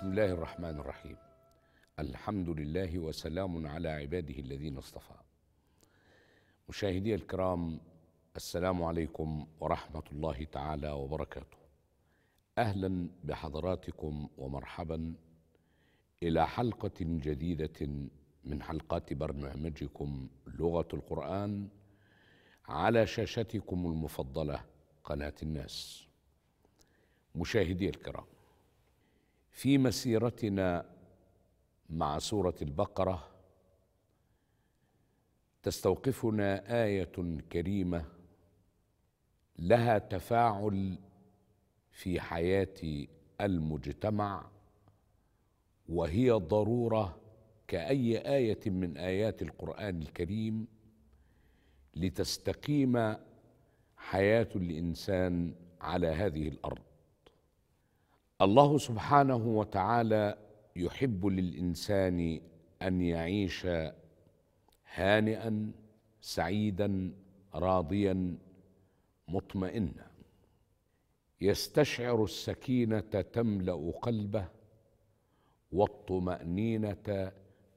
بسم الله الرحمن الرحيم الحمد لله وسلام على عباده الذين اصطفى مشاهدي الكرام السلام عليكم ورحمه الله تعالى وبركاته اهلا بحضراتكم ومرحبا الى حلقه جديده من حلقات برنامجكم لغه القران على شاشتكم المفضله قناه الناس مشاهدي الكرام في مسيرتنا مع سوره البقره تستوقفنا ايه كريمه لها تفاعل في حياه المجتمع وهي ضروره كاي ايه من ايات القران الكريم لتستقيم حياه الانسان على هذه الارض الله سبحانه وتعالى يحب للانسان ان يعيش هانئا سعيدا راضيا مطمئنا يستشعر السكينه تملا قلبه والطمانينه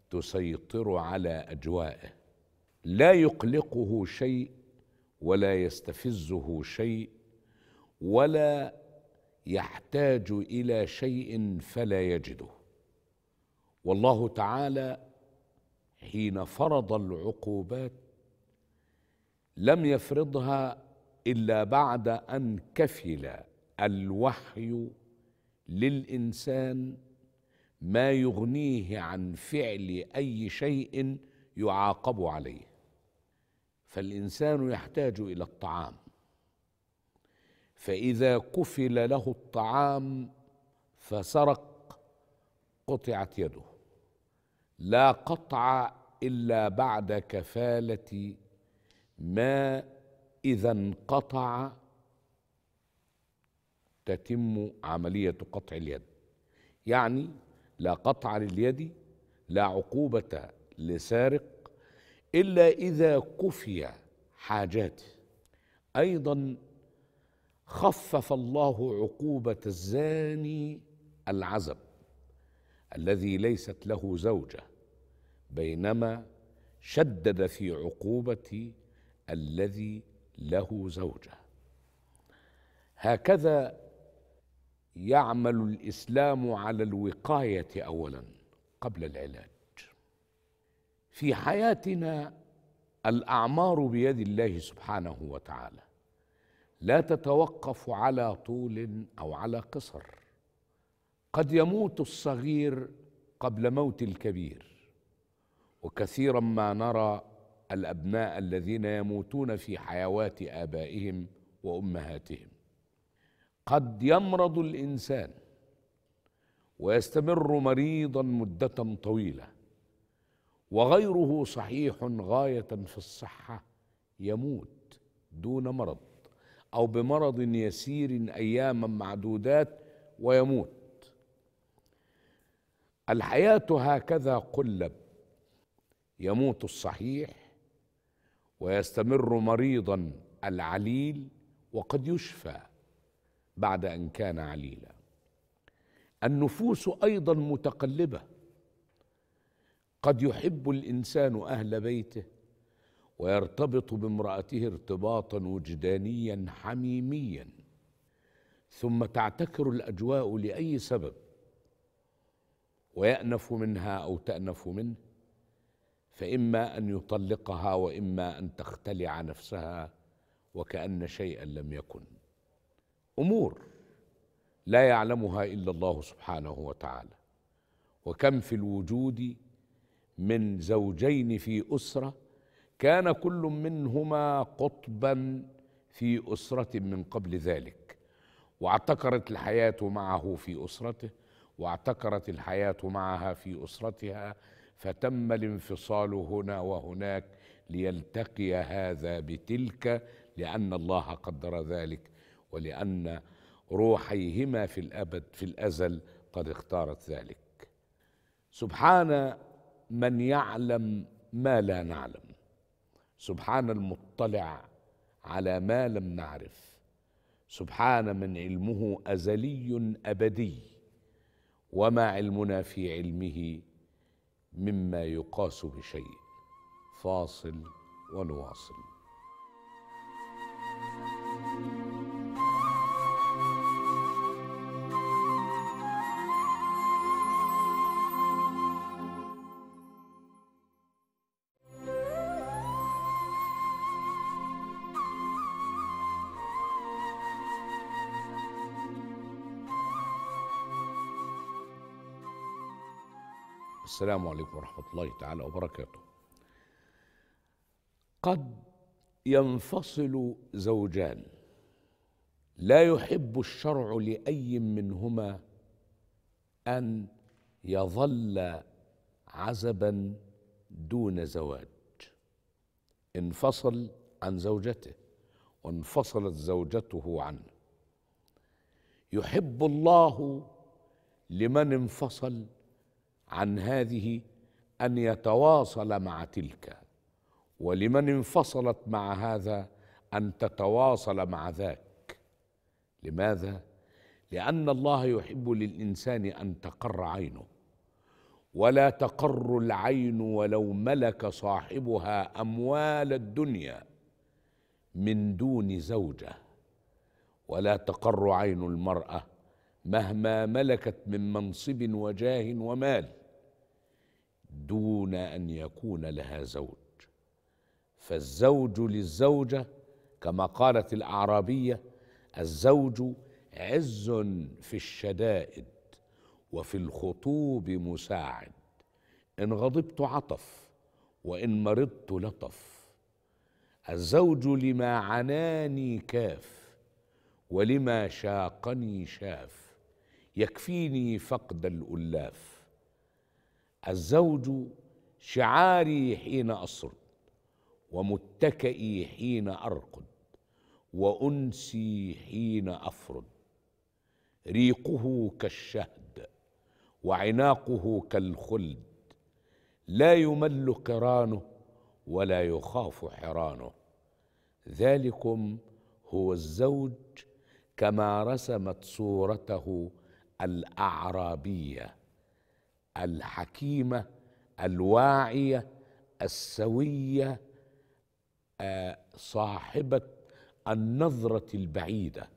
تسيطر على اجوائه لا يقلقه شيء ولا يستفزه شيء ولا يحتاج الى شيء فلا يجده والله تعالى حين فرض العقوبات لم يفرضها الا بعد ان كفل الوحي للانسان ما يغنيه عن فعل اي شيء يعاقب عليه فالانسان يحتاج الى الطعام فاذا كفل له الطعام فسرق قطعت يده لا قطع الا بعد كفاله ما اذا انقطع تتم عمليه قطع اليد يعني لا قطع لليد لا عقوبه لسارق الا اذا كفي حاجاته ايضا خفف الله عقوبه الزاني العزب الذي ليست له زوجه بينما شدد في عقوبه الذي له زوجه هكذا يعمل الاسلام على الوقايه اولا قبل العلاج في حياتنا الاعمار بيد الله سبحانه وتعالى لا تتوقف على طول او على قصر قد يموت الصغير قبل موت الكبير وكثيرا ما نرى الابناء الذين يموتون في حيوات ابائهم وامهاتهم قد يمرض الانسان ويستمر مريضا مده طويله وغيره صحيح غايه في الصحه يموت دون مرض او بمرض يسير اياما معدودات ويموت الحياه هكذا قلب يموت الصحيح ويستمر مريضا العليل وقد يشفى بعد ان كان عليلا النفوس ايضا متقلبه قد يحب الانسان اهل بيته ويرتبط بامرأته ارتباطا وجدانيا حميميا ثم تعتكر الأجواء لأي سبب ويأنف منها أو تأنف منه فإما أن يطلقها وإما أن تختلع نفسها وكأن شيئا لم يكن أمور لا يعلمها إلا الله سبحانه وتعالى وكم في الوجود من زوجين في أسرة كان كل منهما قطبا في أسرة من قبل ذلك واعتكرت الحياة معه في أسرته واعتكرت الحياة معها في أسرتها فتم الانفصال هنا وهناك ليلتقي هذا بتلك لأن الله قدر ذلك ولأن روحيهما في الأبد في الأزل قد اختارت ذلك سبحان من يعلم ما لا نعلم سبحان المطلع على ما لم نعرف سبحان من علمه ازلي ابدي وما علمنا في علمه مما يقاس بشيء فاصل ونواصل السلام عليكم ورحمة الله تعالى وبركاته قد ينفصل زوجان لا يحب الشرع لأي منهما أن يظل عزبا دون زواج انفصل عن زوجته وانفصلت زوجته عنه يحب الله لمن انفصل عن هذه ان يتواصل مع تلك ولمن انفصلت مع هذا ان تتواصل مع ذاك لماذا لان الله يحب للانسان ان تقر عينه ولا تقر العين ولو ملك صاحبها اموال الدنيا من دون زوجه ولا تقر عين المراه مهما ملكت من منصب وجاه ومال دون ان يكون لها زوج فالزوج للزوجه كما قالت الاعرابيه الزوج عز في الشدائد وفي الخطوب مساعد ان غضبت عطف وان مرضت لطف الزوج لما عناني كاف ولما شاقني شاف يكفيني فقد الالاف الزوج شعاري حين أصرد ومتكئي حين أرقد وأنسي حين أفرد ريقه كالشهد وعناقه كالخلد لا يمل قرانه ولا يخاف حرانه ذلكم هو الزوج كما رسمت صورته الاعرابيه الحكيمه الواعيه السويه آه، صاحبه النظره البعيده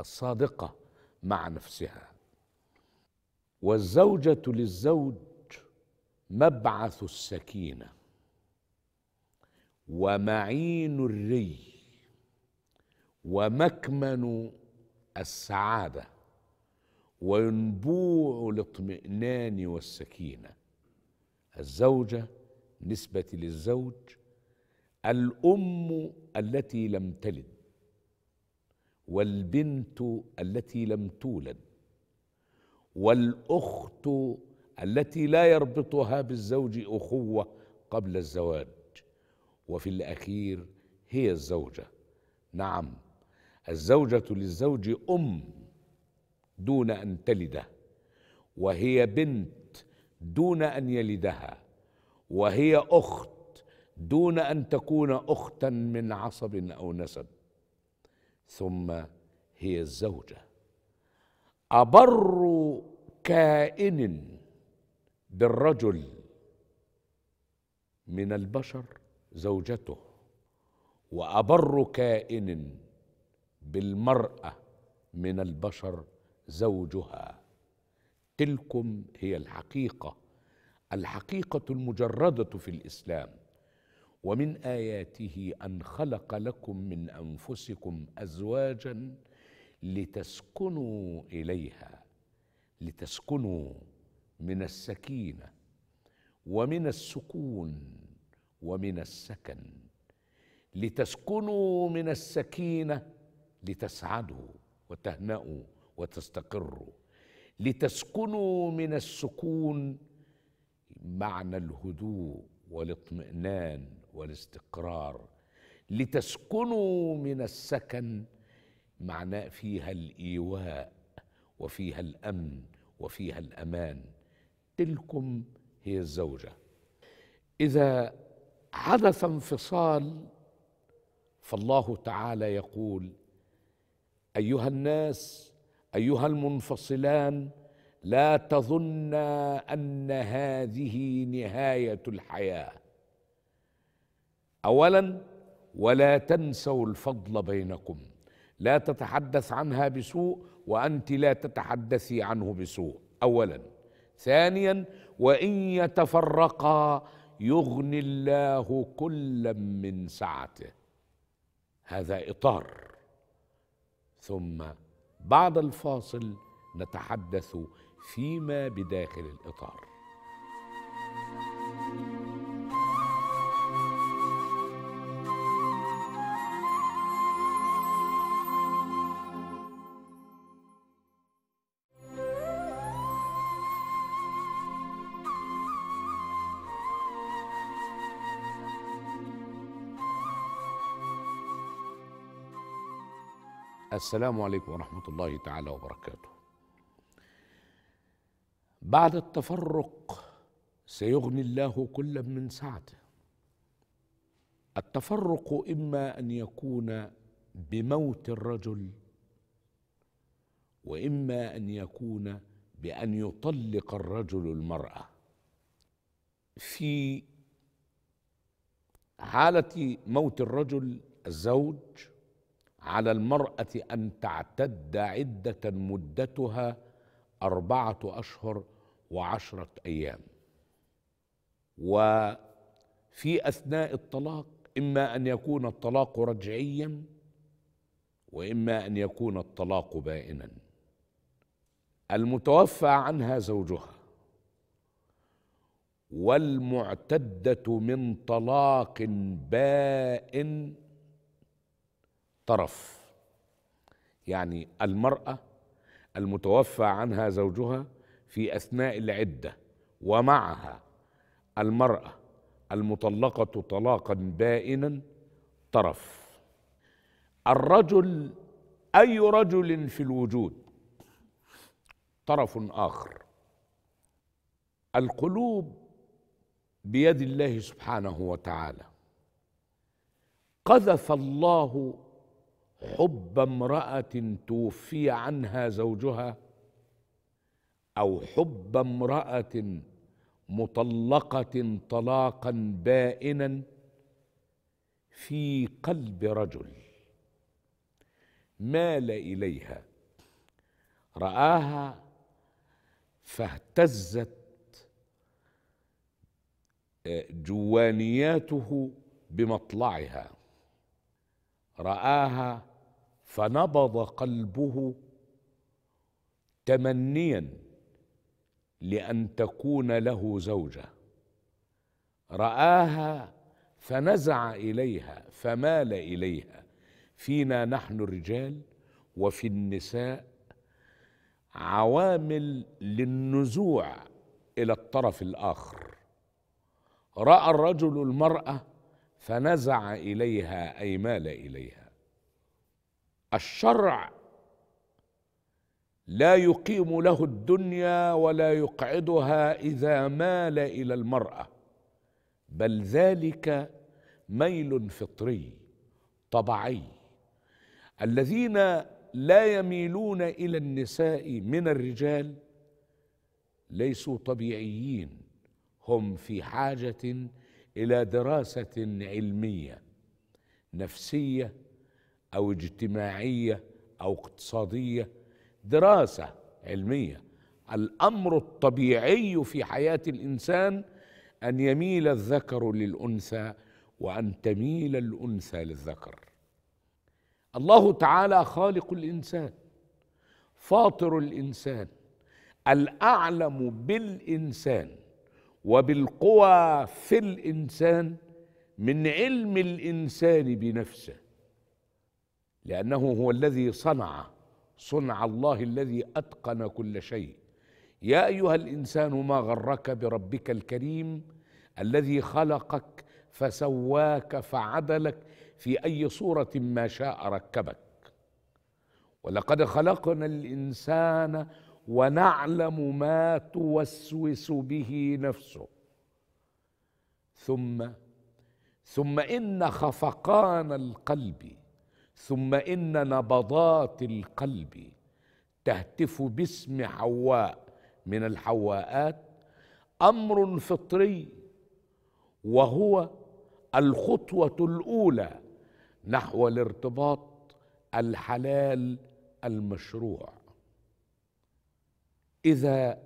الصادقه مع نفسها والزوجه للزوج مبعث السكينه ومعين الري ومكمن السعاده وينبوع الاطمئنان والسكينه الزوجه نسبه للزوج الام التي لم تلد والبنت التي لم تولد والاخت التي لا يربطها بالزوج اخوه قبل الزواج وفي الاخير هي الزوجه نعم الزوجه للزوج ام دون ان تلده وهي بنت دون ان يلدها وهي اخت دون ان تكون اختا من عصب او نسب ثم هي الزوجه ابر كائن بالرجل من البشر زوجته وابر كائن بالمراه من البشر زوجها تلكم هي الحقيقه الحقيقه المجرده في الاسلام ومن اياته ان خلق لكم من انفسكم ازواجا لتسكنوا اليها لتسكنوا من السكينه ومن السكون ومن السكن لتسكنوا من السكينه لتسعدوا وتهنأوا وتستقروا لتسكنوا من السكون معنى الهدوء والاطمئنان والاستقرار لتسكنوا من السكن معناه فيها الايواء وفيها الامن وفيها الامان تلكم هي الزوجه اذا حدث انفصال فالله تعالى يقول ايها الناس ايها المنفصلان لا تظنا ان هذه نهايه الحياه اولا ولا تنسوا الفضل بينكم لا تتحدث عنها بسوء وانت لا تتحدثي عنه بسوء اولا ثانيا وان يتفرقا يغني الله كلا من سعته هذا اطار ثم بعد الفاصل نتحدث فيما بداخل الاطار السلام عليكم ورحمة الله تعالى وبركاته. بعد التفرق سيغني الله كل من سعته. التفرق إما أن يكون بموت الرجل وإما أن يكون بأن يطلق الرجل المرأة. في حالة موت الرجل الزوج على المرأة أن تعتد عدة مدتها أربعة أشهر وعشرة أيام وفي أثناء الطلاق إما أن يكون الطلاق رجعيا وإما أن يكون الطلاق بائنا المتوفى عنها زوجها والمعتدة من طلاق بائن طرف يعني المرأة المتوفى عنها زوجها في أثناء العدة ومعها المرأة المطلقة طلاقا بائنا طرف الرجل أي رجل في الوجود طرف آخر القلوب بيد الله سبحانه وتعالى قذف الله حب امرأة توفي عنها زوجها أو حب امرأة مطلقة طلاقا بائنا في قلب رجل مال إليها رآها فاهتزت آه، جوانياته بمطلعها رآها فنبض قلبه تمنيا لان تكون له زوجه راها فنزع اليها فمال اليها فينا نحن الرجال وفي النساء عوامل للنزوع الى الطرف الاخر راى الرجل المراه فنزع اليها اي مال اليها الشرع لا يقيم له الدنيا ولا يقعدها اذا مال الى المراه بل ذلك ميل فطري طبعي الذين لا يميلون الى النساء من الرجال ليسوا طبيعيين هم في حاجه الى دراسه علميه نفسيه او اجتماعيه او اقتصاديه دراسه علميه الامر الطبيعي في حياه الانسان ان يميل الذكر للانثى وان تميل الانثى للذكر الله تعالى خالق الانسان فاطر الانسان الاعلم بالانسان وبالقوى في الانسان من علم الانسان بنفسه لأنه هو الذي صنع صنع الله الذي أتقن كل شيء يا أيها الإنسان ما غرك بربك الكريم الذي خلقك فسواك فعدلك في أي صورة ما شاء ركبك ولقد خلقنا الإنسان ونعلم ما توسوس به نفسه ثم ثم إن خفقان القلب ثم إن نبضات القلب تهتف باسم حواء من الحواءات أمر فطري وهو الخطوة الأولى نحو الارتباط الحلال المشروع إذا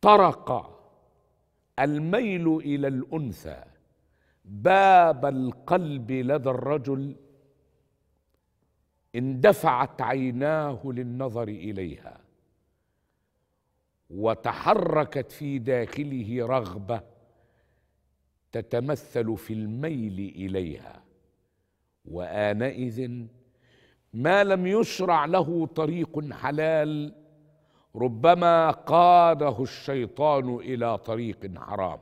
طرق الميل إلى الأنثى باب القلب لدى الرجل اندفعت عيناه للنظر اليها وتحركت في داخله رغبه تتمثل في الميل اليها وانئذ ما لم يشرع له طريق حلال ربما قاده الشيطان الى طريق حرام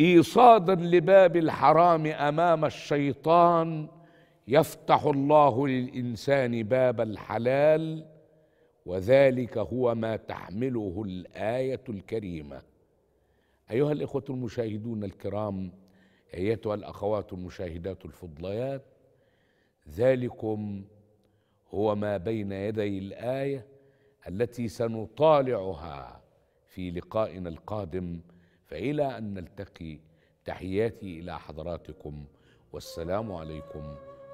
ايصادا لباب الحرام امام الشيطان يفتح الله للانسان باب الحلال وذلك هو ما تحمله الايه الكريمه ايها الاخوه المشاهدون الكرام ايتها الاخوات المشاهدات الفضليات ذلكم هو ما بين يدي الايه التي سنطالعها في لقائنا القادم فإلى أن نلتقي تحياتي إلى حضراتكم والسلام عليكم